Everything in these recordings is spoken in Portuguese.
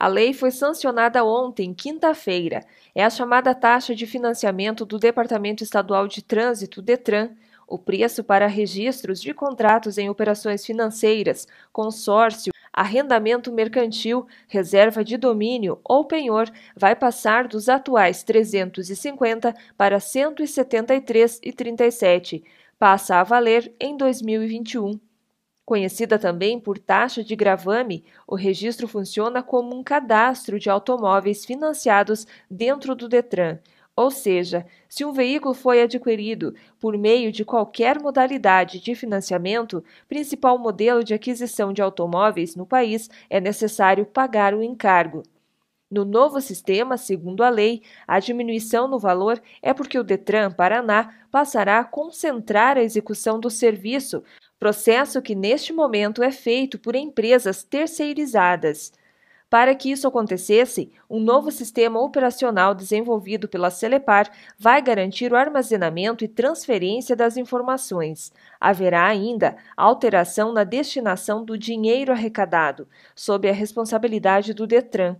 A lei foi sancionada ontem, quinta-feira. É a chamada taxa de financiamento do Departamento Estadual de Trânsito, DETRAN. O preço para registros de contratos em operações financeiras, consórcio, arrendamento mercantil, reserva de domínio ou penhor vai passar dos atuais 350 para 173,37. Passa a valer em 2021. Conhecida também por taxa de gravame, o registro funciona como um cadastro de automóveis financiados dentro do Detran. Ou seja, se um veículo foi adquirido por meio de qualquer modalidade de financiamento, principal modelo de aquisição de automóveis no país, é necessário pagar o encargo. No novo sistema, segundo a lei, a diminuição no valor é porque o Detran Paraná passará a concentrar a execução do serviço, processo que neste momento é feito por empresas terceirizadas. Para que isso acontecesse, um novo sistema operacional desenvolvido pela Celepar vai garantir o armazenamento e transferência das informações. Haverá ainda alteração na destinação do dinheiro arrecadado, sob a responsabilidade do Detran.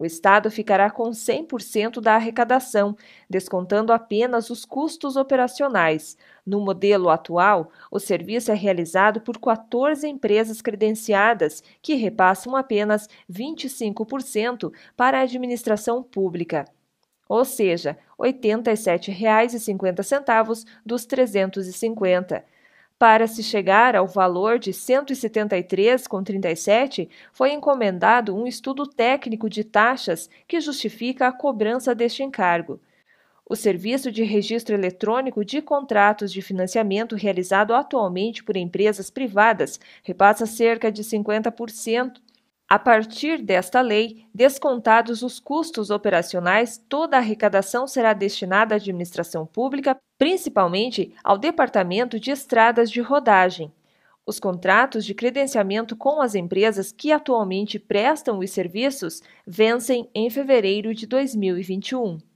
O Estado ficará com 100% da arrecadação, descontando apenas os custos operacionais. No modelo atual, o serviço é realizado por 14 empresas credenciadas, que repassam apenas 25% para a administração pública ou seja, R$ 87,50 dos R$ 350. Para se chegar ao valor de 173,37, foi encomendado um estudo técnico de taxas que justifica a cobrança deste encargo. O serviço de registro eletrônico de contratos de financiamento realizado atualmente por empresas privadas repassa cerca de 50% a partir desta lei, descontados os custos operacionais, toda a arrecadação será destinada à administração pública, principalmente ao Departamento de Estradas de Rodagem. Os contratos de credenciamento com as empresas que atualmente prestam os serviços vencem em fevereiro de 2021.